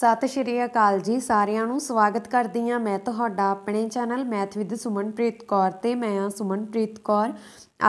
ਸਤਿ ਸ਼੍ਰੀ ਅਕਾਲ ਜੀ ਸਾਰਿਆਂ ਨੂੰ ਸਵਾਗਤ ਕਰਦੀ ਆ ਮੈਂ ਤੁਹਾਡਾ ਆਪਣੇ channel math with Sumanpreet Kaur ਤੇ ਮੈਂ ਆ ਸੁਮਨਪ੍ਰੀਤ ਕੌਰ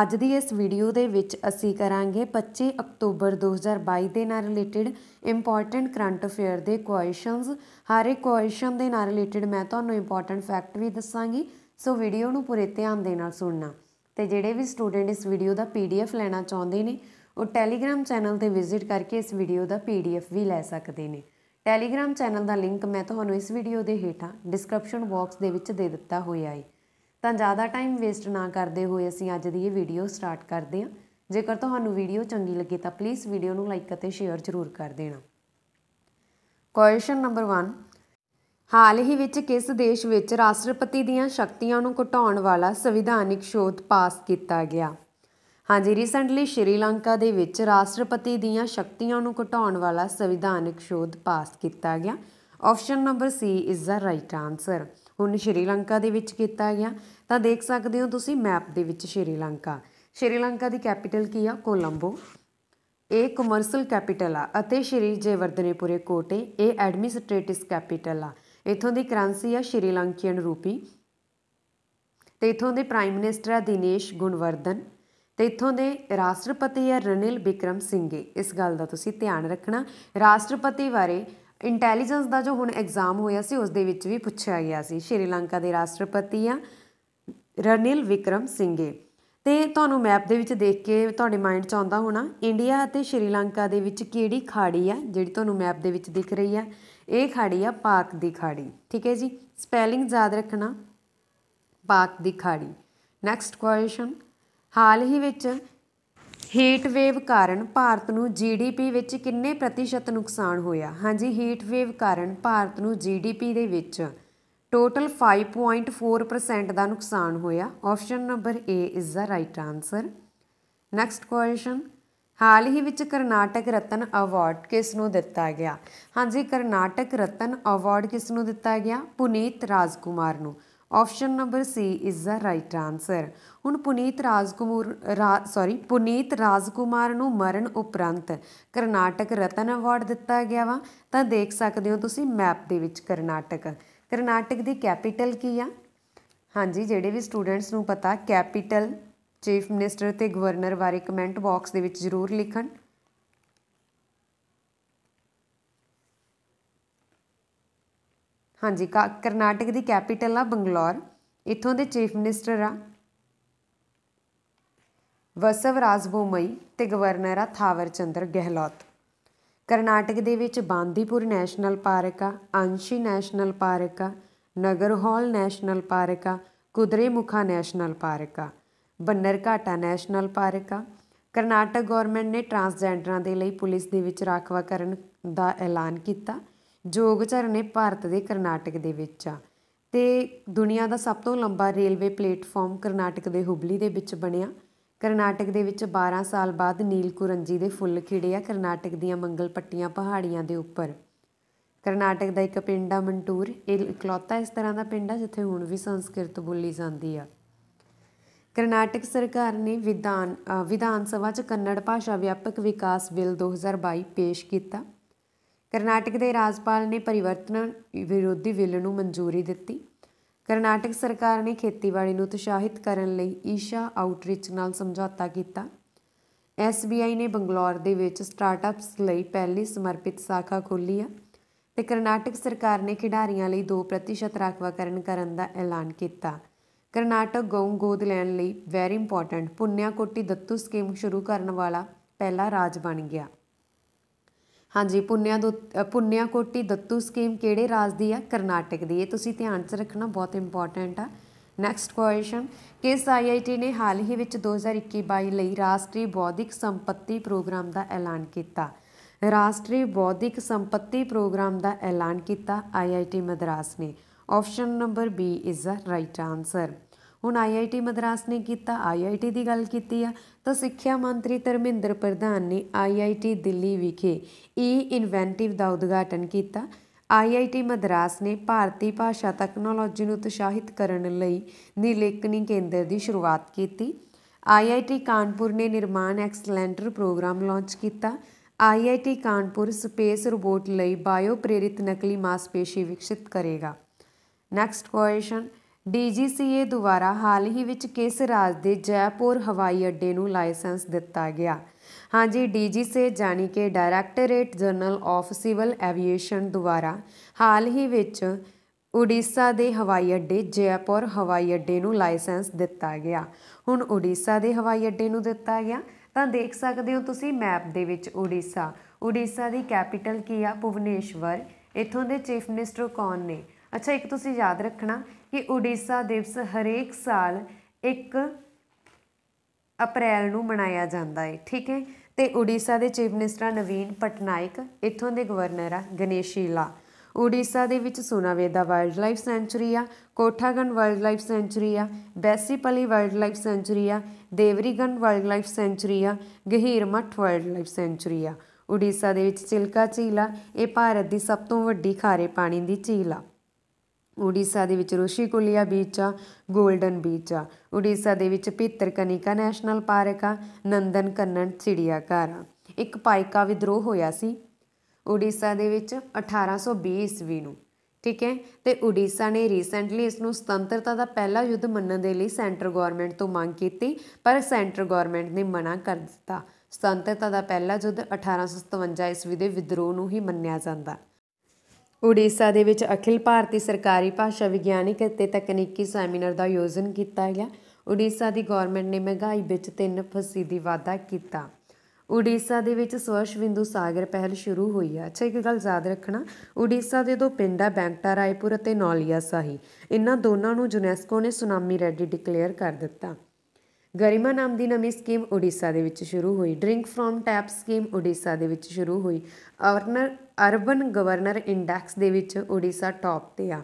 ਅੱਜ ਦੀ ਇਸ ਵੀਡੀਓ ਦੇ ਵਿੱਚ ਅਸੀਂ ਕਰਾਂਗੇ 25 ਅਕਤੂਬਰ 2022 ਦੇ ਨਾਲ ਰਿਲੇਟਡ ਇੰਪੋਰਟੈਂਟ ਕਰੰਟ ਅਫੇਅਰ ਦੇ ਕੁਐਸਚਨਸ ਹਰ ਇੱਕ ਕੁਐਸਚਨ ਦੇ ਨਾਲ ਰਿਲੇਟਡ ਮੈਂ ਤੁਹਾਨੂੰ ਇੰਪੋਰਟੈਂਟ ਫੈਕਟ ਵੀ ਦੱਸਾਂਗੀ ਸੋ ਵੀਡੀਓ ਨੂੰ ਪੂਰੇ ਧਿਆਨ ਦੇ ਨਾਲ ਸੁਣਨਾ ਤੇ ਜਿਹੜੇ ਵੀ ਸਟੂਡੈਂਟ ਇਸ ਵੀਡੀਓ ਦਾ ਪੀਡੀਐਫ ਲੈਣਾ ਚਾਹੁੰਦੇ ਨੇ ਉਹ ਟੈਲੀਗ੍ਰam ਚੈਨਲ ਤੇ ਵਿਜ਼ਿਟ ਕਰਕੇ ਇਸ ਵੀਡੀਓ ਦਾ ਪੀਡੀਐਫ ਵੀ ਲੈ ਸਕਦੇ ਨੇ ਟੈਲੀਗ੍ਰam ਚੈਨਲ ਦਾ ਲਿੰਕ ਮੈਂ ਤੁਹਾਨੂੰ ਇਸ ਵੀਡੀਓ ਦੇ ਹੇਠਾਂ ਡਿਸਕ੍ਰਿਪਸ਼ਨ ਬਾਕਸ ਦੇ ਵਿੱਚ ਦੇ ਦਿੱਤਾ ਹੋਇਆ ਹੈ ਤਾਂ ਜ਼ਿਆਦਾ ਟਾਈਮ ਵੇਸਟ ਨਾ ਕਰਦੇ ਹੋਏ ਅਸੀਂ ਅੱਜ ਦੀ ਇਹ ਵੀਡੀਓ ਸਟਾਰਟ ਕਰਦੇ ਹਾਂ ਜੇਕਰ ਤੁਹਾਨੂੰ ਵੀਡੀਓ ਚੰਗੀ ਲੱਗੇ ਤਾਂ ਪਲੀਜ਼ ਵੀਡੀਓ ਨੂੰ ਲਾਈਕ ਅਤੇ ਸ਼ੇਅਰ ਜ਼ਰੂਰ ਕਰ ਦੇਣਾ ਕੁਐਸਚਨ ਨੰਬਰ 1 ਹਾਲ ਹੀ ਵਿੱਚ ਕਿਸ ਦੇਸ਼ ਵਿੱਚ ਰਾਸ਼ਟਰਪਤੀ ਦੀਆਂ ਸ਼ਕਤੀਆਂ ਨੂੰ ਘਟਾਉਣ ਵਾਲਾ ਸੰਵਿਧਾਨਿਕ ਸ਼ੋਧ ਪਾਸ ਕੀਤਾ ਗਿਆ ਹਾਂਜੀ ਰੀਸੈਂਟਲੀ ਸ਼੍ਰੀਲੰਕਾ ਦੇ ਵਿੱਚ ਰਾਸ਼ਟਰਪਤੀ ਦੀਆਂ ਸ਼ਕਤੀਆਂ ਨੂੰ ਘਟਾਉਣ ਵਾਲਾ ਸੰਵਿਧਾਨਕ ਸ਼ੋਧ ਪਾਸ ਕੀਤਾ ਗਿਆ option number C is the right answer ਹੁਣ ਸ਼੍ਰੀਲੰਕਾ ਦੇ ਵਿੱਚ ਕੀਤਾ ਗਿਆ ਤਾਂ ਦੇਖ ਸਕਦੇ ਹੋ ਤੁਸੀਂ ਮੈਪ ਦੇ ਵਿੱਚ ਸ਼੍ਰੀਲੰਕਾ ਸ਼੍ਰੀਲੰਕਾ ਦੀ ਕੈਪੀਟਲ ਕੀ ਆ ਕੋਲੰਬੋ ਇਹ ਕਮਰਸ਼ੀਅਲ ਕੈਪੀਟਲ ਆ ਅਤੇ ਸ਼੍ਰੀ ਜੇਵਰਦਨੇਪੁਰੇ ਕੋਟੇ ਇਹ ਐਡਮਿਨਿਸਟ੍ਰੇਟਿਵ ਕੈਪੀਟਲ ਆ ਇਥੋਂ ਦੀ ਕਰੰਸੀ ਆ ਸ਼੍ਰੀਲੰਕੀਅਨ ਰੂਪੀ ਤੇ ਇਥੋਂ ਦੇ ਪ੍ਰਾਈਮ ਮਿਨਿਸਟਰ ਆ ਦਿਨੇਸ਼ ਗੁਣਵਰਧਨ ਤੇ ਇਥੋਂ ਦੇ ਰਾਸ਼ਟਰਪਤੀ ਹੈ ਰਨਿਲ ਵਿਕਰਮ ਸਿੰਘੇ ਇਸ ਗੱਲ ਦਾ ਤੁਸੀਂ ਧਿਆਨ ਰੱਖਣਾ ਰਾਸ਼ਟਰਪਤੀ ਬਾਰੇ ਇੰਟੈਲੀਜੈਂਸ ਦਾ ਜੋ ਹੁਣ ਐਗਜ਼ਾਮ ਹੋਇਆ ਸੀ ਉਸ ਦੇ ਵਿੱਚ ਵੀ ਪੁੱਛਿਆ ਗਿਆ ਸੀ ਸ਼੍ਰੀਲੰਕਾ ਦੇ ਰਾਸ਼ਟਰਪਤੀ ਆ ਰਨਿਲ ਵਿਕਰਮ ਸਿੰਘੇ ਤੇ ਤੁਹਾਨੂੰ ਮੈਪ ਦੇ ਵਿੱਚ ਦੇਖ ਕੇ ਤੁਹਾਡੇ ਮਾਈਂਡ 'ਚ ਆਉਂਦਾ ਹੋਣਾ ਇੰਡੀਆ ਅਤੇ ਸ਼੍ਰੀਲੰਕਾ ਦੇ ਵਿੱਚ ਕਿਹੜੀ ਖਾੜੀ ਆ ਜਿਹੜੀ ਤੁਹਾਨੂੰ ਮੈਪ ਦੇ ਵਿੱਚ ਦਿਖ ਰਹੀ ਆ ਇਹ ਖਾੜੀ ਆ ਪਾਕ ਦੀ ਖਾੜੀ ਠੀਕ ਹੈ ਜੀ ਸਪੈਲਿੰਗ ਯਾਦ ਰੱਖਣਾ ਪਾਕ ਦੀ ਖਾੜੀ ਨੈਕਸਟ ਕੁਐਸਚਨ ਹਾਲ ਹੀ ਵਿੱਚ ਹੀਟ ਵੇਵ ਕਾਰਨ ਭਾਰਤ ਨੂੰ ਜੀਡੀਪੀ ਵਿੱਚ ਕਿੰਨੇ ਪ੍ਰਤੀਸ਼ਤ ਨੁਕਸਾਨ ਹੋਇਆ ਹਾਂਜੀ ਹੀਟ ਵੇਵ ਕਾਰਨ ਭਾਰਤ ਨੂੰ ਜੀਡੀਪੀ ਦੇ ਵਿੱਚ ਟੋਟਲ 5.4% ਦਾ ਨੁਕਸਾਨ ਹੋਇਆ option number A is the right answer next question ਹਾਲ ਹੀ ਵਿੱਚ ਕਰਨਾਟਕ ਰਤਨ ਅਵਾਰਡ ਕਿਸ ਨੂੰ ਦਿੱਤਾ ਗਿਆ ਹਾਂਜੀ ਕਰਨਾਟਕ ਰਤਨ ਅਵਾਰਡ ਕਿਸ ਨੂੰ ਦਿੱਤਾ ਗਿਆ ਪੁਨੀਤ ਰਾਜਕੁਮਾਰ ਨੂੰ option number C is the right answer ਹੁਣ ਪੁਨੀਤ ਰਾਜਕੁਮਾਰ ਸੌਰੀ ਪੁਨੀਤ ਰਾਜਕੁਮਾਰ ਨੂੰ ਮਰਨ ਉਪਰੰਤ ਕਰਨਾਟਕ ਰਤਨ ਅਵਾਰਡ ਦਿੱਤਾ ਗਿਆ ਵਾ ਤਾਂ ਦੇਖ ਸਕਦੇ ਹੋ ਤੁਸੀਂ ਮੈਪ ਦੇ ਵਿੱਚ ਕਰਨਾਟਕ ਕਰਨਾਟਕ ਦੀ ਕੈਪੀਟਲ ਕੀ ਆ ਹਾਂਜੀ ਜਿਹੜੇ ਵੀ ਸਟੂਡੈਂਟਸ ਨੂੰ ਪਤਾ ਕੈਪੀਟਲ ਚੀਫ ਮਿਨਿਸਟਰ ਤੇ ਗਵਰਨਰ ਬਾਰੇ ਕਮੈਂਟ ਬਾਕਸ ਦੇ ਵਿੱਚ ਜ਼ਰੂਰ ਲਿਖਣ ਹਾਂਜੀ ਕਰਨਾਟਕ ਦੀ ਕੈਪੀਟਲ ਆ ਬੰਗਲੌਰ ਇੱਥੋਂ ਦੇ ਚੀਫ ਮਿਨਿਸਟਰ ਆ ਵਸਵ ਰਾਜਬੋਮਈ ਤੇ ਗਵਰਨਰ ਆ ਥਾਵਰ ਚੰਦਰ ਗਹਿਲੋਤ ਕਰਨਾਟਕ ਦੇ ਵਿੱਚ ਬਾਂਦੀਪੁਰ ਨੈਸ਼ਨਲ ਪਾਰਕ ਆ ਅੰਸ਼ੀ ਨੈਸ਼ਨਲ ਪਾਰਕ ਆ ਨਗਰਹੌਲ ਨੈਸ਼ਨਲ ਪਾਰਕ ਆ ਕੁਦਰੇਮੁਖਾ ਨੈਸ਼ਨਲ ਪਾਰਕ ਆ ਬੰਨਰਘਾਟਾ ਨੈਸ਼ਨਲ ਪਾਰਕ ਆ ਕਰਨਾਟਕ ਗਵਰਨਮੈਂਟ ਨੇ ਟਰਾਂਸਜੈਂਡਰਾਂ ਦੇ ਲਈ ਪੁਲਿਸ ਦੇ ਵਿੱਚ ਰਾਖਵਾਕਰਨ ਦਾ ਐਲਾਨ ਕੀਤਾ ਜੋਗ ਝਰਨੇ ਭਾਰਤ ਦੇ ਕਰਨਾਟਕ ਦੇ ਵਿੱਚ ਆ ਤੇ ਦੁਨੀਆ ਦਾ ਸਭ ਤੋਂ ਲੰਬਾ ਰੇਲਵੇ ਪਲੇਟਫਾਰਮ ਕਰਨਾਟਕ ਦੇ ਹੁਬਲੀ ਦੇ ਵਿੱਚ ਬਣਿਆ ਕਰਨਾਟਕ ਦੇ ਵਿੱਚ 12 ਸਾਲ ਬਾਅਦ ਨੀਲਕੁਰੰਜੀ ਦੇ ਫੁੱਲ ਖਿੜੇ ਆ ਕਰਨਾਟਕ ਦੀਆਂ ਮੰਗਲ ਪੱਟੀਆਂ ਪਹਾੜੀਆਂ ਦੇ ਉੱਪਰ ਕਰਨਾਟਕ ਦਾ ਇੱਕ ਪਿੰਡ ਆ ਮੰਟੂਰ ਇਹ ਇਕਲੌਤਾ ਇਸ ਤਰ੍ਹਾਂ ਦਾ ਪਿੰਡ ਆ ਜਿੱਥੇ ਹੁਣ ਵੀ ਸੰਸਕ੍ਰਿਤ ਬੋਲੀ ਜਾਂਦੀ ਆ ਕਰਨਾਟਕ ਸਰਕਾਰ ਨੇ ਵਿਧਾਨ ਵਿਧਾਨ ਸਭਾ 'ਚ ਕੰਨੜ ਭਾਸ਼ਾ ਵਿਆਪਕ ਵਿਕਾਸ ਬਿੱਲ 2022 ਪੇਸ਼ ਕੀਤਾ ਕਰਨਾਟਕ ਦੇ ਰਾਜਪਾਲ ਨੇ ਪਰਿਵਰਤਨ ਵਿਰੋਧੀ ਬਿੱਲ ਨੂੰ ਮਨਜ਼ੂਰੀ ਦਿੱਤੀ ਕਰਨਾਟਕ ਸਰਕਾਰ ਨੇ ਖੇਤੀਬਾੜੀ ਨੂੰ ਉਤਸ਼ਾਹਿਤ ਕਰਨ ਲਈ ਈਸ਼ਾ ਆਊਟਰੀਚ ਨਾਲ ਸਮਝੌਤਾ ਕੀਤਾ ਐਸਬੀਆਈ ਨੇ ਬੰਗਲੌਰ ਦੇ ਵਿੱਚ ਸਟਾਰਟਅਪਸ ਲਈ ਪਹਿਲੀ ਸਮਰਪਿਤ ਸਾਖਾ ਖੋਲ੍ਹੀ ਆ ਤੇ ਕਰਨਾਟਕ ਸਰਕਾਰ ਨੇ ਖਿਡਾਰੀਆਂ ਲਈ 2% ਰਾਖਵਾਕਰਨ ਕਰਨ ਦਾ ਐਲਾਨ ਕੀਤਾ ਕਰਨਾਟਕ ਗਊ ਗੋਦ ਲੈਣ ਲਈ ਵੈਰੀ ਇੰਪੋਰਟੈਂਟ ਪੁੰਨਿਆ ਕੋਟੀ ਦੱਤੂ ਸਕੀਮ ਸ਼ੁਰੂ ਕਰਨ ਵਾਲਾ ਪਹਿਲਾ ਰਾਜ ਬਣ ਗਿਆ ਹਾਂਜੀ ਪੁੰਨਿਆ ਦੋ ਪੁੰਨਿਆ ਕੋਟੀ ਦੱਤੂ ਸਕੀਮ ਕਿਹੜੇ ਰਾਜ ਦੀ ਆ ਕਰਨਾਟਕ ਦੀ ਇਹ ਤੁਸੀਂ ਧਿਆਨ 'ਚ ਰੱਖਣਾ ਬਹੁਤ ਇੰਪੋਰਟੈਂਟ ਆ ਨੈਕਸਟ ਕੁਐਸਚਨ ਕਿਸ ਆਈਆਈਟੀ ਨੇ ਹਾਲ ਹੀ ਵਿੱਚ 2021-22 ਲਈ ਰਾਸ਼ਟਰੀ ਬੌਧਿਕ ਸੰਪਤੀ ਪ੍ਰੋਗਰਾਮ ਦਾ ਐਲਾਨ ਕੀਤਾ ਰਾਸ਼ਟਰੀ ਬੌਧਿਕ ਸੰਪਤੀ ਪ੍ਰੋਗਰਾਮ ਦਾ ਐਲਾਨ ਕੀਤਾ ਆਈਆਈਟੀ ਮਦਰਾਸ ਨੇ option number B is a right answer ਹੁਣ ਆਈਆਈਟੀ ਮਦਰਾਸ ਨੇ ਕੀਤਾ ਆਈਆਈਟੀ ਦੀ ਗੱਲ ਕੀਤੀ ਆ ਤਾਂ ਸਿੱਖਿਆ ਮੰਤਰੀ ਧਰਮਿੰਦਰ ਪ੍ਰਧਾਨ ਨੇ ਆਈਆਈਟੀ ਦਿੱਲੀ ਵਿਖੇ ਈ ਇਨਵੈਂਟਿਵ ਦਾ ਉਦਘਾਟਨ ਕੀਤਾ ਆਈਆਈਟੀ ਮਦਰਾਸ ਨੇ ਭਾਰਤੀ ਭਾਸ਼ਾ ਟੈਕਨੋਲੋਜੀ ਨੂੰ ਉਤਸ਼ਾਹਿਤ ਕਰਨ ਲਈ ਨਿਲੇਕਨੀ ਕੇਂਦਰ ਦੀ ਸ਼ੁਰੂਆਤ ਕੀਤੀ ਆਈਆਈਟੀ ਕਾਨਪੁਰ ਨੇ ਨਿਰਮਾਣ ਐਕਸਲੈਂਟਰ ਪ੍ਰੋਗਰਾਮ ਲਾਂਚ ਕੀਤਾ ਆਈਆਈਟੀ ਕਾਨਪੁਰ ਸਪੇਸ ਰੋਬੋਟ ਲਈ ਬਾਇਓ ਪ੍ਰੇਰਿਤ ਨਕਲੀ ਮਾਸਪੇਸ਼ੀ ਵਿਕਸਿਤ ਕਰੇਗਾ ਨੈਕਸਟ ਕੁਐਸਚਨ ਡੀਜੀਸੀਏ ਦੁਆਰਾ ਹਾਲ ਹੀ ਵਿੱਚ ਕਿਸ ਰਾਜ ਦੇ ਜੈਪੁਰ ਹਵਾਈ ਅੱਡੇ ਨੂੰ ਲਾਇਸੈਂਸ ਦਿੱਤਾ ਗਿਆ ਹਾਂਜੀ ਡੀਜੀਸੀਏ ਜਾਨੀ ਕਿ directorate general of civil aviation ਦੁਆਰਾ ਹਾਲ ਹੀ ਵਿੱਚ ਉੜੀਸਾ ਦੇ ਹਵਾਈ ਅੱਡੇ ਜੈਪੁਰ ਹਵਾਈ ਅੱਡੇ ਨੂੰ ਲਾਇਸੈਂਸ ਦਿੱਤਾ ਗਿਆ ਹੁਣ ਉੜੀਸਾ ਦੇ ਹਵਾਈ ਅੱਡੇ ਨੂੰ ਦਿੱਤਾ ਗਿਆ ਤਾਂ ਦੇਖ ਸਕਦੇ ਹੋ ਤੁਸੀਂ ਮੈਪ ਦੇ ਵਿੱਚ ਉੜੀਸਾ ਉੜੀਸਾ ਦੀ ਕੈਪੀਟਲ ਕੀ ਆ ਭੁਵਨੇਸ਼ਵਰ ਇਥੋਂ ਦੇ ਚੀਫ ਮਿਨਿਸਟਰ ਕੌਣ ਨੇ ਅੱਛਾ ਇੱਕ ਤੁਸੀਂ ਯਾਦ ਰੱਖਣਾ ਕਿ ਉੜੀਸਾ ਦਿਵਸ ਹਰੇਕ ਸਾਲ 1 ਅਪ੍ਰੈਲ ਨੂੰ ਮਨਾਇਆ ਜਾਂਦਾ ਹੈ ਠੀਕ ਹੈ ਤੇ ਉੜੀਸਾ ਦੇ ਚੀਫ ਮਿਨਿਸਟਰ ਨਵੀਨ ਪਟਨਾਇਕ ਇੱਥੋਂ ਦੇ ਗਵਰਨਰ ਆ ਗਣੇਸ਼ੀਲਾ ਉੜੀਸਾ ਦੇ ਵਿੱਚ ਸੁਨਾਵੇਦਾ ਵਾਈਲਡ ਲਾਈਫ ਸੈਂਚਰੀ ਆ ਕੋਠਾਗਨ ਵਾਈਲਡ ਲਾਈਫ ਸੈਂਚਰੀ ਆ ਬੈਸੀਪਲੀ ਵਾਈਲਡ ਲਾਈਫ ਸੈਂਚਰੀ ਆ ਦੇਵਰੀਗਨ ਵਾਈਲਡ ਲਾਈਫ ਸੈਂਚਰੀ ਆ ਗਹੀਰਮਠ ਵਾਈਲਡ ਲਾਈਫ ਸੈਂਚਰੀ ਆ ਉੜੀਸਾ ਦੇ ਵਿੱਚ ਚਿਲਕਾ ਝੀਲ ਆ ਇਹ ਭਾਰਤ ਦੀ ਸਭ ਤੋਂ ਵੱਡੀ ਖਾਰੇ ਪਾਣੀ ਦੀ ਝੀਲ ਆ ਉੜੀਸਾ ਦੇ ਵਿੱਚ ਰੋਸ਼ੀਕੁਲੀਆ ਬੀਚ ਆ ਗੋਲਡਨ ਬੀਚ ਆ ਉੜੀਸਾ ਦੇ ਵਿੱਚ ਕਨਿਕਾ ਨੈਸ਼ਨਲ ਪਾਰਕ ਆ ਨੰਦਨ ਕੰਨਣ ਚਿੜੀਆਘਰ ਆ ਇੱਕ ਪਾਇਕਾ ਵਿਦਰੋਹ ਹੋਇਆ ਸੀ ਉੜੀਸਾ ਦੇ ਵਿੱਚ 1820 ਈਸਵੀ ਨੂੰ ਠੀਕ ਹੈ ਤੇ ਉੜੀਸਾ ਨੇ ਰੀਸੈਂਟਲੀ ਇਸ ਨੂੰ ਸੁਤੰਤਰਤਾ ਦਾ ਪਹਿਲਾ ਯੁੱਧ ਮੰਨਣ ਦੇ ਲਈ ਸੈਂਟਰ ਗਵਰਨਮੈਂਟ ਤੋਂ ਮੰਗ ਕੀਤੀ ਪਰ ਸੈਂਟਰ ਗਵਰਨਮੈਂਟ ਨੇ ਮਨਾ ਕਰ ਦਿੱਤਾ ਸੁਤੰਤਰਤਾ ਦਾ ਪਹਿਲਾ ਯੁੱਧ 1857 ਈਸਵੀ ਦੇ ਵਿਦਰੋਹ ਨੂੰ ਹੀ ਮੰਨਿਆ ਜਾਂਦਾ ਉੜੀਸਾ ਦੇ ਵਿੱਚ ਅਖਿਲ ਭਾਰਤੀ ਸਰਕਾਰੀ ਭਾਸ਼ਾ ਵਿਗਿਆਨਿਕ ਅਤੇ ਤਕਨੀਕੀ ਸੈਮੀਨਾਰ ਦਾ ਆਯੋਜਨ ਕੀਤਾ ਗਿਆ ਉੜੀਸਾ ਦੀ ਗਵਰਨਮੈਂਟ ਨੇ ਮਹਿੰਗਾਈ ਵਿੱਚ 3 ਦੀ ਵਾਧਾ ਕੀਤਾ ਉੜੀਸਾ ਦੇ ਵਿੱਚ ਬਿੰਦੂ ਸਾਗਰ ਪਹਿਲ ਸ਼ੁਰੂ ਹੋਈ ਹੈ ਅੱਛਾ ਇੱਕ ਗੱਲ ਯਾਦ ਰੱਖਣਾ ਉੜੀਸਾ ਦੇ ਦੋ ਪਿੰਡਾਂ ਬੈਂਕਟਾ ਰਾਏਪੁਰ ਅਤੇ ਨੌਲੀਆ ਸਾਹੀ ਇਹਨਾਂ ਦੋਨਾਂ ਨੂੰ ਯੂਨੈਸਕੋ ਨੇ ਸੁਨਾਮੀ ਰੈਡੀ ਡਿਕਲੇਅਰ ਕਰ ਦਿੱਤਾ ਗਰੀਮਾ ਨਾਮ ਦੀ ਨਵੀਂ ਸਕੀਮ ਉੜੀਸਾ ਦੇ ਵਿੱਚ ਸ਼ੁਰੂ ਹੋਈ drink from tap scheme Odisha ਦੇ ਵਿੱਚ ਸ਼ੁਰੂ ਹੋਈ ਅਰਨਰ ਅਰਬਨ ਗਵਰਨਰ ਇੰਡੈਕਸ ਦੇ ਵਿੱਚ ਉੜੀਸਾ ਟੌਪ ਤੇ ਆ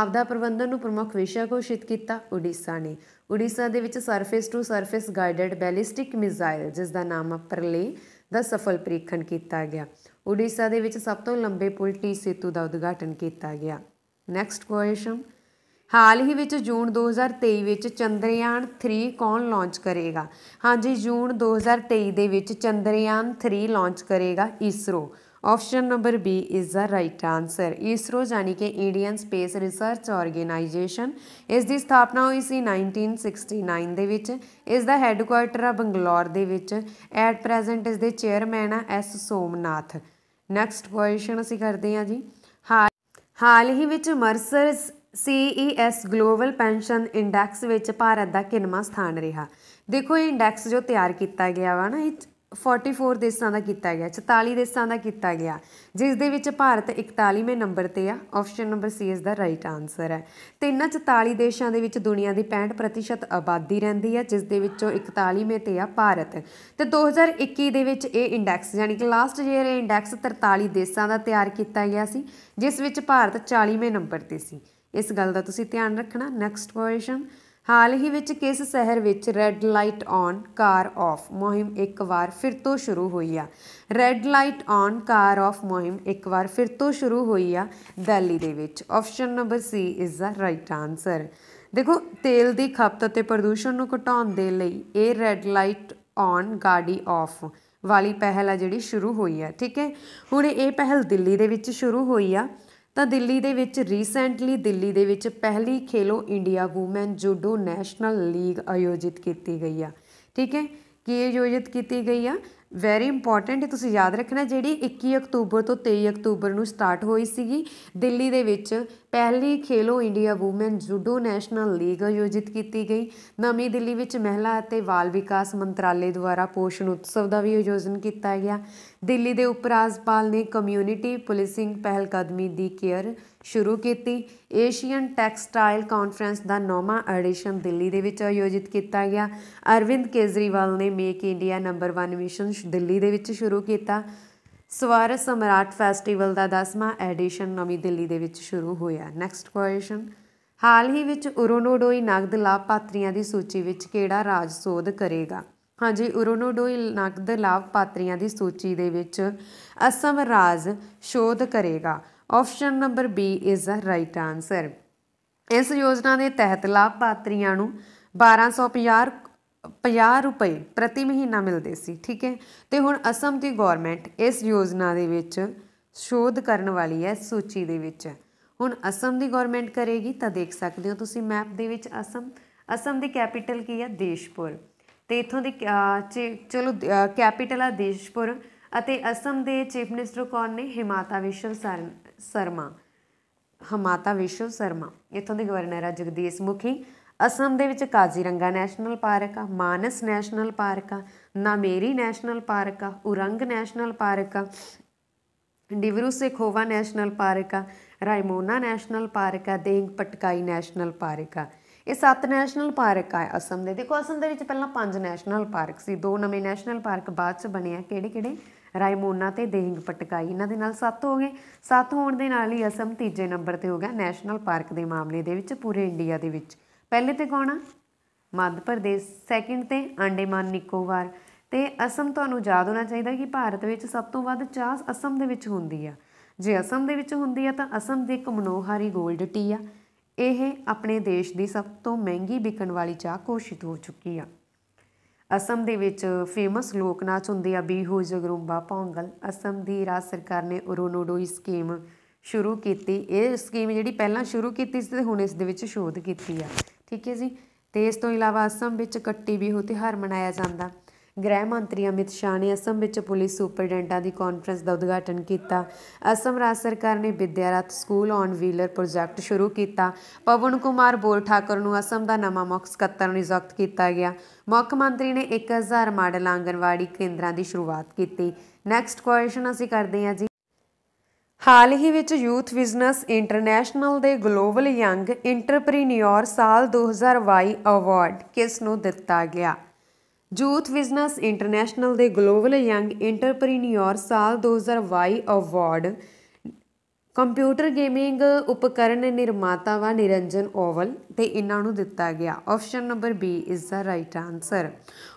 ਆਪਦਾ ਪ੍ਰਬੰਧਨ ਨੂੰ ਪ੍ਰਮੁੱਖ ਵਿਸ਼ਾ ਘੋਸ਼ਿਤ ਕੀਤਾ ਉੜੀਸਾ ਨੇ ਉੜੀਸਾ ਦੇ ਵਿੱਚ surface to surface guided ballistic missile ਜਿਸ ਦਾ ਨਾਮ ਆ ਪਰਲੇ ਦਾ ਸਫਲ ਪ੍ਰੀਖਣ ਕੀਤਾ ਗਿਆ ਉੜੀਸਾ ਦੇ ਵਿੱਚ ਸਭ ਤੋਂ ਲੰਬੇ ਪੁਲ ਟੀ ਸੇਤੂ ਦਾ ਉਦਘਾਟਨ ਕੀਤਾ ਗਿਆ ਨੈਕਸਟ ਕੁਐਸਚਨ ਹਾਲ ਹੀ ਵਿੱਚ ਜੂਨ 2023 ਵਿੱਚ ਚੰਦਰਯਾਨ 3 ਕੌਣ ਲਾਂਚ ਕਰੇਗਾ ਹਾਂਜੀ ਜੂਨ 2023 ਦੇ ਵਿੱਚ ਚੰਦਰਯਾਨ 3 ਲਾਂਚ ਕਰੇਗਾ ISRO option number B is the right answer ISRO यानी कि ਇੰਡੀਅਨ ਸਪੇਸ ਰਿਸਰਚ ਆਰਗੇਨਾਈਜੇਸ਼ਨ ਇਸ ਦੀ ਸਥਾਪਨਾ ਹੋਈ ਸੀ 1969 ਦੇ ਵਿੱਚ ਇਸ ਦਾ ਹੈੱਡਕੁਆਰਟਰ ਆ ਬੰਗਲੌਰ ਦੇ ਵਿੱਚ ਐਟ ਪ੍ਰੈਜ਼ੈਂਟ ਇਸ ਦੇ ਚੇਅਰਮੈਨ ਆ ਐਸ ਸੋਮਨਾਥ ਨੈਕਸਟ ਕੁਐਸਚਨ ਅਸੀਂ ਕਰਦੇ ਹਾਂ ਜੀ ਹਾਲ ਹੀ ਵਿੱਚ Mercer CES global pension index ਵਿੱਚ ਭਾਰਤ ਦਾ ਕਿੰਨਾ ਸਥਾਨ ਰਿਹਾ ਦੇਖੋ ਇਹ ਇੰਡੈਕਸ ਜੋ ਤਿਆਰ ਕੀਤਾ ਗਿਆ ਵਾ ਨਾ ਇਹ 44 ਦੇਸ਼ਾਂ ਦਾ ਕੀਤਾ ਗਿਆ 44 ਦੇਸ਼ਾਂ ਦਾ ਕੀਤਾ ਗਿਆ ਜਿਸ ਦੇ ਵਿੱਚ ਭਾਰਤ 41ਵੇਂ ਨੰਬਰ ਤੇ ਆ ਆਪਸ਼ਨ ਨੰਬਰ ਸੀ ਇਸ ਦਾ ਰਾਈਟ ਆਨਸਰ ਹੈ ਤੇ ਇਹਨਾਂ 44 ਦੇਸ਼ਾਂ ਦੇ ਵਿੱਚ ਦੁਨੀਆ ਦੀ 65% ਆਬਾਦੀ ਰਹਿੰਦੀ ਹੈ ਜਿਸ ਦੇ ਵਿੱਚੋਂ 41ਵੇਂ ਤੇ ਆ ਭਾਰਤ ਤੇ 2021 ਦੇ ਵਿੱਚ ਇਹ ਇੰਡੈਕਸ ਯਾਨੀ ਕਿ ਲਾਸਟ ਈਅਰ ਇਹ ਇੰਡੈਕਸ 43 ਦੇਸ਼ਾਂ ਦਾ ਤਿਆਰ ਕੀਤਾ ਗਿਆ ਸੀ ਜਿਸ ਵਿੱਚ ਭਾਰਤ 40ਵੇਂ ਨੰਬਰ ਤੇ ਸੀ ਇਸ ਗੱਲ ਦਾ ਤੁਸੀਂ ਧਿਆਨ ਰੱਖਣਾ ਨੈਕਸਟ ਕੁਐਸਚਨ ਹਾਲ ਹੀ ਵਿੱਚ ਕਿਸ ਸ਼ਹਿਰ ਵਿੱਚ red light on car off ਮੁਹਿੰਮ ਇੱਕ ਵਾਰ ਫਿਰ ਤੋਂ ਸ਼ੁਰੂ ਹੋਈ ਆ red light on car off ਮੁਹਿੰਮ ਇੱਕ ਵਾਰ ਫਿਰ ਤੋਂ ਸ਼ੁਰੂ ਹੋਈ ਆ ਦਿੱਲੀ ਦੇ ਵਿੱਚ option number C is the right answer ਦੇਖੋ ਤੇਲ ਦੀ ਖਪਤ ਅਤੇ ਪ੍ਰਦੂਸ਼ਣ ਨੂੰ ਘਟਾਉਣ ਦੇ ਲਈ ਇਹ ਰੈੱਡ ਲਾਈਟ ਔਨ ਗਾੜੀ ਆਫ ਵਾਲੀ ਪਹਿਲ ਆ ਜਿਹੜੀ ਸ਼ੁਰੂ ਹੋਈ ਆ ਠੀਕ ਹੈ ਹੁਣ ਇਹ ਪਹਿਲ ਦਿੱਲੀ ਦੇ ਵਿੱਚ ਸ਼ੁਰੂ ਹੋਈ ਆ ਤਾਂ ਦਿੱਲੀ ਦੇ ਵਿੱਚ ਰੀਸੈਂਟਲੀ ਦਿੱਲੀ ਦੇ ਵਿੱਚ ਪਹਿਲੀ Khelo India women judo national league ਆਯੋਜਿਤ ਕੀਤੀ ਗਈ ਆ ਠੀਕ ਹੈ ਕੀ ਆਯੋਜਿਤ ਕੀਤੀ ਗਈ ਆ ਵੈਰੀ ਇੰਪੋਰਟੈਂਟ ਹੈ ਤੁਸੀਂ ਯਾਦ ਰੱਖਣਾ ਜਿਹੜੀ 21 ਅਕਤੂਬਰ ਤੋਂ 23 ਅਕਤੂਬਰ ਨੂੰ ਸਟਾਰਟ ਹੋਈ ਸੀਗੀ ਦਿੱਲੀ ਦੇ ਵਿੱਚ ਪਹਿਲੀ Khelo India women judo national league ਆਯੋਜਿਤ ਕੀਤੀ ਗਈ ਨਵੀਂ ਦਿੱਲੀ ਵਿੱਚ ਮਹਿਲਾ ਅਤੇ ਬਾਲ ਵਿਕਾਸ ਮੰਤਰਾਲੇ ਦੁਆਰਾ ਪੋਸ਼ਣ ਉਤਸਵ ਦਾ ਵੀ ਆਯੋਜਨ ਕੀਤਾ ਗਿਆ ਦਿੱਲੀ ਦੇ ਉਪਰਾਜਪਾਲ ਨੇ ਕਮਿਊਨਿਟੀ ਪੁਲਿਸਿੰਗ ਪਹਿਲ ਕਦਮੀ ਦੀ ਕੇਅਰ ਸ਼ੁਰੂ ਕੀਤੀ ਏਸ਼ੀਅਨ ਟੈਕਸਟਾਈਲ ਕਾਨਫਰੰਸ ਦਾ ਨੌਵਾਂ ਐਡੀਸ਼ਨ ਦਿੱਲੀ ਦੇ ਵਿੱਚ ਆਯੋਜਿਤ ਕੀਤਾ ਗਿਆ ਅਰਵਿੰਦ ਕੇਜਰੀਵਾਲ ਨੇ make India number 1 mission Delhi ਦੇ ਵਿੱਚ ਸ਼ੁਰੂ ਕੀਤਾ ਸਵਾਰ ਸਮਰਾਟ ਫੈਸਟੀਵਲ ਦਾ 10ਵਾਂ ਐਡੀਸ਼ਨ ਨਵੀਂ ਦਿੱਲੀ ਦੇ ਵਿੱਚ ਸ਼ੁਰੂ ਹੋਇਆ ਨੈਕਸਟ ਕੁਐਸਚਨ ਹਾਲ ਹੀ ਵਿੱਚ ਉਰੋਨੋਡੋਈ ਨਗਦ ਲਾਭਪਾਤਰੀਆਂ ਦੀ ਸੂਚੀ ਵਿੱਚ ਕਿਹੜਾ ਰਾਜ ਸੋਧ ਕਰੇਗਾ ਹਾਂਜੀ ਉਰੋਨੋਡੋਈ ਨਗਦ ਲਾਭਪਾਤਰੀਆਂ ਦੀ ਸੂਚੀ ਦੇ ਵਿੱਚ ਅਸਮ ਰਾਜ ਸ਼ੋਧ ਕਰੇਗਾ option number B is the right answer ਇਸ ਯੋਜਨਾ ਦੇ ਤਹਿਤ ਲਾਭਪਾਤਰੀਆਂ ਨੂੰ 1250 50 ਰੁਪਏ ਪ੍ਰਤੀ ਮਹੀਨਾ ਮਿਲਦੇ ਸੀ ਠੀਕ ਹੈ ਤੇ ਹੁਣ ਅਸਮ ਦੀ ਗਵਰਨਮੈਂਟ ਇਸ ਯੋਜਨਾ ਦੇ ਵਿੱਚ ਸ਼ੋਧ ਕਰਨ ਵਾਲੀ ਹੈ ਸੂਚੀ ਦੇ ਵਿੱਚ ਹੁਣ ਅਸਮ ਦੀ ਗਵਰਨਮੈਂਟ ਕਰੇਗੀ ਤਾਂ ਦੇਖ ਸਕਦੇ ਹੋ ਤੁਸੀਂ ਮੈਪ ਦੇ ਵਿੱਚ ਅਸਮ ਅਸਮ ਦੀ ਕੈਪੀਟਲ ਕੀ ਹੈ ਦੇਸ਼ਪੁਰ ਤੇ ਇਥੋਂ ਦੀ ਚਲੋ ਕੈਪੀਟਲ ਆ ਦੇਸ਼ਪੁਰ ਅਤੇ ਅਸਮ ਦੇ ਚੀਫ ਮਿਨਿਸਟਰ ਕੌਣ ਨੇ ਹਿਮਾਤਾ ਵਿਸ਼ਵ ਸਰਨ ਸਰਮਾ ਹਮਾਤਾ ਵਿਸ਼ਵ ਸਰਮਾ ਇੱਥੋਂ ਦੇ ਗਵਰਨਰ ਆ ਜਗਦੀਸ਼ ਮੁਖੀ ਅਸਮ ਦੇ ਵਿੱਚ ਕਾਜ਼ੀਰੰਗਾ ਨੈਸ਼ਨਲ ਪਾਰਕ ਆ ਮਾਨਸ ਨੈਸ਼ਨਲ ਪਾਰਕ ਆ ਨਾਮੇਰੀ ਨੈਸ਼ਨਲ ਪਾਰਕ ਆ ਉਰੰਗ ਨੈਸ਼ਨਲ ਪਾਰਕ ਆ ਡਿਵਰੂ ਸੇਖੋਵਾ ਨੈਸ਼ਨਲ ਪਾਰਕ ਆ ਰਾਇਮੋਨਾ ਨੈਸ਼ਨਲ ਪਾਰਕ ਆ ਦੇਂਗ ਪਟਕਾਈ ਨੈਸ਼ਨਲ ਪਾਰਕ ਆ ਇਹ ਸੱਤ ਨੈਸ਼ਨਲ ਪਾਰਕ ਆ ਅਸਮ ਦੇ ਦੇਖੋ ਅਸਮ ਦੇ ਵਿੱਚ ਪਹਿਲਾਂ ਪੰਜ ਨੈਸ਼ਨਲ ਪਾਰਕ ਸੀ ਦੋ ਨਵੇਂ ਨੈਸ਼ਨਲ ਪਾਰਕ ਬਾਅਦ ਚ ਬਣੇ ਆ ਕਿਹੜੇ ਕਿਹੜੇ ਰਾਇਮੋਨਾ ਤੇ ਦੇਹਿੰਗ ਪਟਕਾਈ ਇਹਨਾਂ ਦੇ ਨਾਲ 7 ਹੋ ਗਏ 7 ਹੋਣ ਦੇ ਨਾਲ ਹੀ ਅਸਮ ਤੀਜੇ ਨੰਬਰ ਤੇ ਹੋ ਗਿਆ ਨੈਸ਼ਨਲ ਪਾਰਕ ਦੇ ਮਾਮਲੇ ਦੇ ਵਿੱਚ ਪੂਰੇ ਇੰਡੀਆ ਦੇ ਵਿੱਚ ਪਹਿਲੇ ਤੇ ਕੌਣ ਆ ਮੱਧ ਪ੍ਰਦੇਸ਼ ਸੈਕਿੰਡ ਤੇ ਅੰਡੇਮਾਨ ਨਿਕੋਬਾਰ ਤੇ ਅਸਮ ਤੁਹਾਨੂੰ ਯਾਦ ਹੋਣਾ ਚਾਹੀਦਾ ਕਿ ਭਾਰਤ ਵਿੱਚ ਸਭ ਤੋਂ ਵੱਧ ਚਾਹ ਅਸਮ ਦੇ ਵਿੱਚ ਹੁੰਦੀ ਆ ਜੇ ਅਸਮ ਦੇ ਵਿੱਚ ਹੁੰਦੀ ਆ ਤਾਂ ਅਸਮ ਦੀ ਇੱਕ ਮਨੋਹਾਰੀ 골ਡ ਟੀ ਆ ਇਹ ਆਪਣੇ ਦੇਸ਼ ਦੀ ਸਭ ਤੋਂ ਮਹਿੰਗੀ ਵਿਕਣ ਵਾਲੀ ਚਾਹ ਘੋਸ਼ਿਤ ਹੋ ਚੁੱਕੀ ਆ ਅਸਮ ਦੇ ਵਿੱਚ ਫੇਮਸ ਲੋਕ ਨਾਚ ਹੁੰਦੇ ਆ ਬੀਹੂ ਜਗਰੂੰਬਾ ਪੌਂਗਲ ਅਸਮ ਦੀ ਰਾਜ ਸਰਕਾਰ ਨੇ ਉਰੋਨੋਡੋਈ ਸਕੀਮ ਸ਼ੁਰੂ ਕੀਤੀ ਇਹ ਸਕੀਮ ਜਿਹੜੀ ਪਹਿਲਾਂ ਸ਼ੁਰੂ ਕੀਤੀ ਸੀ ਤੇ ਹੁਣ ਇਸ ਦੇ ਵਿੱਚ ਸ਼ੋਧ ਕੀਤੀ ਆ ਠੀਕ ਹੈ ਜੀ ਤੇ ਇਸ ਤੋਂ ਇਲਾਵਾ ਅਸਮ ਵਿੱਚ ਕੱਟੀ ਹੋ ਤਿਹਾਰ ਮਨਾਇਆ ਜਾਂਦਾ ਗ੍ਰਹਿ ਮੰਤਰੀ ਅਮਿਤ ਸ਼ਾਹ ਨੇ ਅਸਮ ਵਿੱਚ ਪੁਲਿਸ ਸੁਪਰਡੈਂਟਾਂ ਦੀ ਕਾਨਫਰੰਸ ਦਾ ਉਦਘਾਟਨ ਕੀਤਾ ਅਸਮ ਰਾਜ ਸਰਕਾਰ ਨੇ ਵਿਦਿਆਰਥ ਸਕੂਲ ਔਨ ਵੀਲਰ ਪ੍ਰੋਜੈਕਟ ਸ਼ੁਰੂ ਕੀਤਾ ਪਵਨ ਕੁਮਾਰ ਬੋਲ ਠਾਕਰ ਨੂੰ ਅਸਮ ਦਾ ਨਵਾਂ ਮੁੱਖ ਸਕੱਤਰ ਨਿਯੁਕਤ ਕੀਤਾ ਗਿਆ ਮੁੱਖ ਮੰਤਰੀ ਨੇ 1000 ਮਾਡਲ ਆਂਗਨਵਾੜੀ ਕੇਂਦਰਾਂ ਦੀ ਸ਼ੁਰੂਆਤ ਕੀਤੀ ਨੈਕਸਟ ਕੁਐਸਚਨ ਅਸੀਂ ਕਰਦੇ ਹਾਂ ਜੀ ਹਾਲ ਹੀ ਵਿੱਚ ਯੂਥ ਬਿਜ਼ਨਸ ਇੰਟਰਨੈਸ਼ਨਲ ਦੇ ਗਲੋਬਲ ਯੰਗ ਇੰਟਰਪ੍ਰੀਨਿਓਰ ਸਾਲ 2022 ਅਵਾਰਡ ਕਿਸ ਨੂੰ ਦਿੱਤਾ ਗਿਆ ਜੂਥ ਬਿਜ਼ਨਸ ਇੰਟਰਨੈਸ਼ਨਲ ਦੇ ਗਲੋਬਲ ਯੰਗ ਇੰਟਰਪ੍ਰੀਨਿਓਰ ਸਾਲ 2022 ਅਵਾਰਡ ਕੰਪਿਊਟਰ ਗੇਮਿੰਗ ਉਪਕਰਨ ਨਿਰਮਾਤਾਵਾ ਨਿਰੰਜਨ ਓਵਲ ਤੇ ਇਹਨਾਂ ਨੂੰ ਦਿੱਤਾ ਗਿਆ option number B is the right answer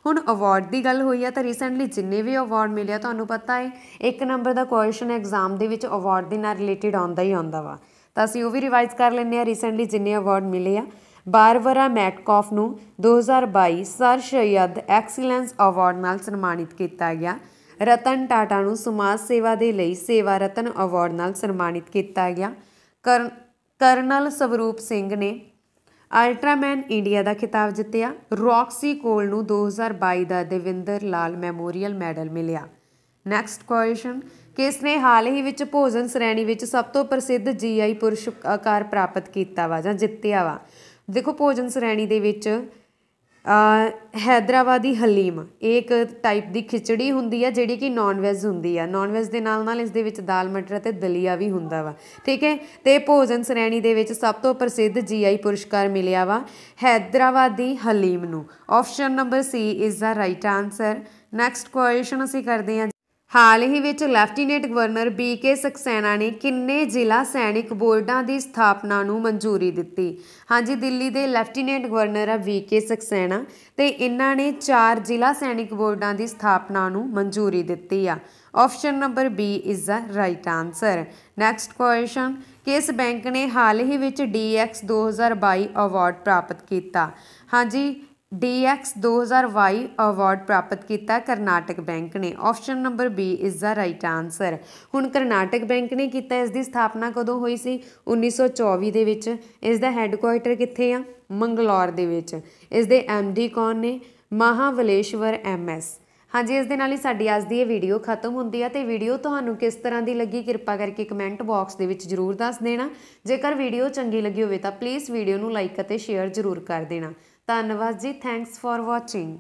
ਹੁਣ ਅਵਾਰਡ ਦੀ ਗੱਲ ਹੋਈ ਆ ਤਾਂ ਰੀਸੈਂਟਲੀ ਜਿੰਨੇ ਵੀ ਅਵਾਰਡ ਮਿਲਿਆ ਤੁਹਾਨੂੰ ਪਤਾ ਹੈ ਇੱਕ ਨੰਬਰ ਦਾ ਕੁਐਸਚਨ ਐਗਜ਼ਾਮ ਦੇ ਵਿੱਚ ਅਵਾਰਡ ਦੇ ਨਾਲ ਰਿਲੇਟਡ ਆਉਂਦਾ ਹੀ ਆਉਂਦਾ ਵਾ ਤਾਂ ਅਸੀਂ ਉਹ ਵੀ ਰਿਵਾਈਜ਼ ਕਰ ਲੈਂਦੇ ਆ ਰੀਸੈਂਟਲੀ ਜਿੰਨੇ ਅਵਾਰਡ ਮਿਲੇ ਆ ਬਾਰਵਰਾ ਮੈਟਕੋਫ ਨੂੰ 2022 ਸਰ ਸ਼ਯਦ ਐਕਸੀਲੈਂਸ ਅਵਾਰਡ ਨਾਲ ਸਨਮਾਨਿਤ ਕੀਤਾ ਗਿਆ ਰਤਨ ਟਾਟਾ ਨੂੰ ਸਮਾਜ ਸੇਵਾ ਦੇ ਲਈ ਸੇਵਾ ਰਤਨ ਅਵਾਰਡ ਨਾਲ ਸਨਮਾਨਿਤ ਕੀਤਾ ਗਿਆ ਕਰਨਲ ਸਵਰੂਪ ਸਿੰਘ ਨੇ ਅਲਟਰਾਮੈਨ ਇੰਡੀਆ ਦਾ ਖਿਤਾਬ ਜਿੱਤਿਆ ਰੌਕਸੀ ਕੋਲ ਨੂੰ 2022 ਦਾ ਦੇਵਿੰਦਰ ਲਾਲ ਮੈਮੋਰੀਅਲ ਮੈਡਲ ਮਿਲਿਆ ਨੈਕਸਟ ਕੁਐਸਚਨ ਕਿਸ ਨੇ ਹਾਲ ਹੀ ਵਿੱਚ ਭੋਜਨ ਸ਼੍ਰੇਣੀ ਵਿੱਚ ਸਭ ਤੋਂ ਪ੍ਰਸਿੱਧ ਜੀਆਈ ਪੁਰਸ਼ਕਾਰ ਪ੍ਰਾਪਤ ਕੀਤਾ ਵਾ ਜਾਂ ਜਿੱਤਿਆ ਵਾ ਦੇਖੋ ਭੋਜਨ ਸ਼੍ਰੇਣੀ ਦੇ ਵਿੱਚ ਹੈਦਰਾਬਾਦੀ ਹਲੀਮ ਇੱਕ ਟਾਈਪ ਦੀ ਖਿਚੜੀ ਹੁੰਦੀ ਆ ਜਿਹੜੀ ਕਿ ਨਾਨ ਵੈਜ ਹੁੰਦੀ ਆ ਨਾਨ ਵੈਜ ਦੇ ਨਾਲ ਨਾਲ ਇਸ ਦੇ ਵਿੱਚ ਦਾਲ ਮਟਰ ਅਤੇ ਦਲੀਆ ਵੀ ਹੁੰਦਾ ਵਾ ਠੀਕ ਹੈ ਤੇ ਭੋਜਨ ਸ਼੍ਰੇਣੀ ਦੇ ਵਿੱਚ ਸਭ ਤੋਂ ਪ੍ਰਸਿੱਧ ਜੀਆਈ ਪੁਰਸਕਾਰ ਮਿਲਿਆ ਵਾ ਹੈਦਰਾਬਾਦੀ ਹਲੀਮ ਨੂੰ option number C is the right answer next question ਅਸੀਂ ਕਰਦੇ ਹਾਂ ਹਾਲ ਹੀ ਵਿੱਚ lieutenant governor B K Saxena ਨੇ ਕਿੰਨੇ ਜ਼ਿਲ੍ਹਾ ਸੈਨਿਕ ਬੋਰਡਾਂ ਦੀ ਸਥਾਪਨਾ ਨੂੰ ਮਨਜ਼ੂਰੀ ਦਿੱਤੀ ਹਾਂਜੀ ਦਿੱਲੀ ਦੇ ਲੈਫਟੀਨੈਂਟ ਗਵਰਨਰ ਆ ਬੀ ਕੇ ਸਕਸੈਨਾ ਤੇ ਇਹਨਾਂ ਨੇ 4 ਜ਼ਿਲ੍ਹਾ ਸੈਨਿਕ ਬੋਰਡਾਂ ਦੀ ਸਥਾਪਨਾ ਨੂੰ ਮਨਜ਼ੂਰੀ ਦਿੱਤੀ ਆ option number B is the right answer next question ਕਿਸ ਬੈਂਕ ਨੇ ਹਾਲ ਹੀ ਵਿੱਚ DX 2022 ਅਵਾਰਡ ਪ੍ਰਾਪਤ ਕੀਤਾ ਹਾਂਜੀ DX 2000Y ਅਵਾਰਡ ਪ੍ਰਾਪਤ ਕੀਤਾ ਕਰਨਾਟਕ ਬੈਂਕ ਨੇ option number B is the right answer ਹੁਣ ਕਰਨਾਟਕ ਬੈਂਕ ਨੇ ਕੀਤਾ ਇਸ ਦੀ ਸਥਾਪਨਾ ਕਦੋਂ ਹੋਈ ਸੀ 1924 ਦੇ ਵਿੱਚ ਇਸ ਦਾ ਹੈੱਡਕੁਆਰਟਰ ਕਿੱਥੇ ਆ ਮੰਗਲੌਰ ਦੇ ਵਿੱਚ ਇਸ ਦੇ ਐਮਡੀ ਕੌਣ ਨੇ ਮਹਾਵਲੇਸ਼ਵਰ ਐਮਐਸ ਹਾਂਜੀ ਇਸ ਦੇ ਨਾਲ ਹੀ ਸਾਡੀ ਅੱਜ ਦੀ ਇਹ ਵੀਡੀਓ ਖਤਮ ਹੁੰਦੀ ਹੈ ਤੇ ਵੀਡੀਓ ਤੁਹਾਨੂੰ ਕਿਸ ਤਰ੍ਹਾਂ ਦੀ ਲੱਗੀ ਕਿਰਪਾ ਕਰਕੇ ਕਮੈਂਟ ਬਾਕਸ ਦੇ ਵਿੱਚ ਜਰੂਰ ਦੱਸ ਦੇਣਾ ਜੇਕਰ ਵੀਡੀਓ ਚੰਗੀ ਲੱਗੀ ਹੋਵੇ ਤਾਂ ਪਲੀਜ਼ ਵੀਡੀਓ ਨੂੰ ਲਾਈਕ ਅਤੇ ਸ਼ੇਅਰ ਜਰੂਰ ਕਰ ਦੇਣਾ ਧੰਨਵਾਦ ਜੀ ਥੈਂਕਸ ਫॉर ਵਾਚਿੰਗ